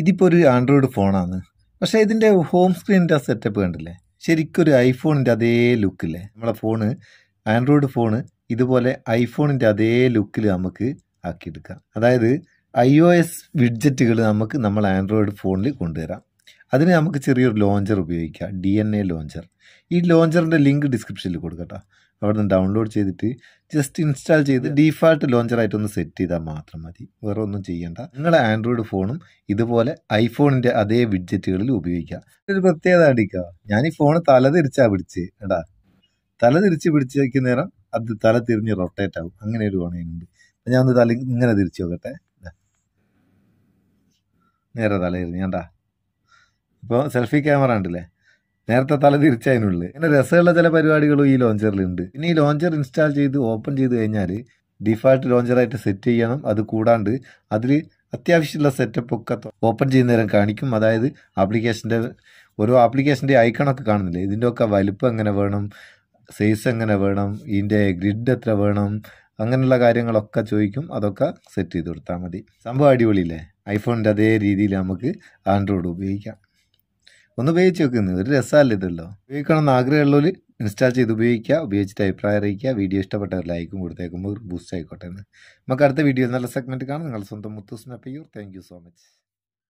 ഇതിപ്പോൾ ഒരു ആൻഡ്രോയിഡ് ഫോണാണ് പക്ഷേ ഇതിൻ്റെ ഹോം സ്ക്രീനിൻ്റെ ആ സെറ്റപ്പ് കണ്ടില്ലേ ശരിക്കും ഒരു ഐഫോണിൻ്റെ അതേ ലുക്കില്ലേ നമ്മളെ ഫോണ് ആൻഡ്രോയിഡ് ഫോണ് ഇതുപോലെ ഐഫോണിൻ്റെ അതേ ലുക്കിൽ നമുക്ക് ആക്കിയെടുക്കാം അതായത് ഐ ഒ എസ് വിഡ്ജറ്റുകൾ നമുക്ക് നമ്മൾ ആൻഡ്രോയിഡ് ഫോണിൽ കൊണ്ടുവരാം അതിന് നമുക്ക് ചെറിയൊരു ലോഞ്ചർ ഉപയോഗിക്കാം ഡി എൻ എ ലോഞ്ചർ ഈ ലോഞ്ചറിൻ്റെ ലിങ്ക് ഡിസ്ക്രിപ്ഷനിൽ കൊടുക്കട്ടോ അവിടെ നിന്ന് ഡൗൺലോഡ് ചെയ്തിട്ട് ജസ്റ്റ് ഇൻസ്റ്റാൾ ചെയ്ത് ഡീഫാൾട്ട് ലോഞ്ചറായിട്ടൊന്ന് സെറ്റ് ചെയ്താൽ മാത്രം മതി വേറെ ഒന്നും ചെയ്യേണ്ട നിങ്ങളുടെ ആൻഡ്രോയിഡ് ഫോണും ഇതുപോലെ ഐഫോണിൻ്റെ അതേ വിഡ്ജറ്റുകളിൽ ഉപയോഗിക്കാം ഒരു പ്രത്യേകത അടിക്കുക ഞാൻ ഈ ഫോൺ തല തിരിച്ചാ പിടിച്ച് എടാ തല തിരിച്ച് പിടിച്ചേക്ക് നേരം അത് തല തിരിഞ്ഞ് റൊട്ടേറ്റ് ആവും അങ്ങനെ ഒരു ഉണ്ട് ഞാൻ ഒന്ന് തല ഇങ്ങനെ തിരിച്ചു നോക്കട്ടെ നേരെ തല തിരിഞ്ഞാണ്ടാ ഇപ്പോൾ സെൽഫി ക്യാമറ ഉണ്ടല്ലേ നേരത്തെ തല തിരിച്ചതിനുള്ളിൽ ഇങ്ങനെ രസമുള്ള ചില പരിപാടികളും ഈ ഉണ്ട് പിന്നെ ഈ ലോഞ്ചർ ഇൻസ്റ്റാൾ ചെയ്ത് ഓപ്പൺ ചെയ്ത് കഴിഞ്ഞാൽ ഡിഫാൾട്ട് ലോഞ്ചറായിട്ട് സെറ്റ് ചെയ്യണം അത് കൂടാണ്ട് അതിൽ അത്യാവശ്യമുള്ള സെറ്റപ്പ് ഒക്കെ ഓപ്പൺ ചെയ്യുന്ന നേരം കാണിക്കും അതായത് ആപ്ലിക്കേഷൻ്റെ ഓരോ ആപ്ലിക്കേഷൻ്റെ ഐക്കണൊക്കെ കാണുന്നില്ലേ ഇതിൻ്റെയൊക്കെ വലിപ്പം എങ്ങനെ വേണം സൈസ് എങ്ങനെ വേണം ഇതിൻ്റെ ഗ്രിഡ് എത്ര വേണം അങ്ങനെയുള്ള കാര്യങ്ങളൊക്കെ ചോദിക്കും അതൊക്കെ സെറ്റ് ചെയ്ത് കൊടുത്താൽ മതി സംഭവം അടിപൊളിയില്ലേ ഐഫോണിൻ്റെ അതേ രീതിയിൽ നമുക്ക് ആൻഡ്രോയിഡ് ഉപയോഗിക്കാം ഒന്ന് ഉപയോഗിച്ച് വെക്കുന്നു ഒരു രസമല്ല ഇതല്ലോ ഉപയോഗിക്കണമെന്ന് ആഗ്രഹമുള്ളവർ ഇൻസ്റ്റാൾ ചെയ്ത് ഉപയോഗിക്കുക ഉപയോഗിച്ചിട്ട് അഭിപ്രായം അറിയിക്കുക വീഡിയോ ഇഷ്ടപ്പെട്ടവർ ലൈക്കും കൊടുത്തേക്കുമ്പോൾ ബൂസ്റ്റ് ആയിക്കോട്ടെ നമുക്ക് അടുത്ത വീഡിയോ നല്ല സെഗ്മെൻറ്റ് കാണാം നിങ്ങൾ സ്വന്തം മുത്തൂസ് സ്നപ്പയ്യൂർ താങ്ക് സോ മച്ച്